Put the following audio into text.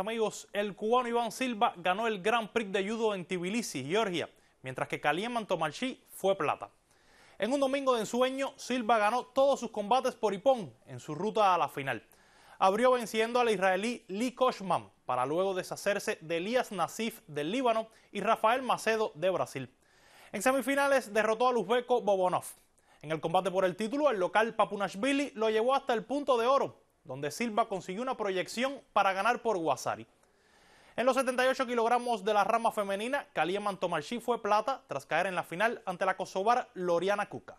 amigos, el cubano Iván Silva ganó el Gran Prix de Judo en Tbilisi, Georgia, mientras que Kalien fue plata. En un domingo de ensueño, Silva ganó todos sus combates por Ipón en su ruta a la final. Abrió venciendo al israelí Lee Koshman para luego deshacerse de Elías Nasif del Líbano y Rafael Macedo de Brasil. En semifinales derrotó a Luzbeko Bobonov. En el combate por el título, el local Papunashvili lo llevó hasta el punto de oro donde Silva consiguió una proyección para ganar por Guasari. En los 78 kilogramos de la rama femenina, Kalia Mantomarchi fue plata tras caer en la final ante la kosovar Loriana Kuka.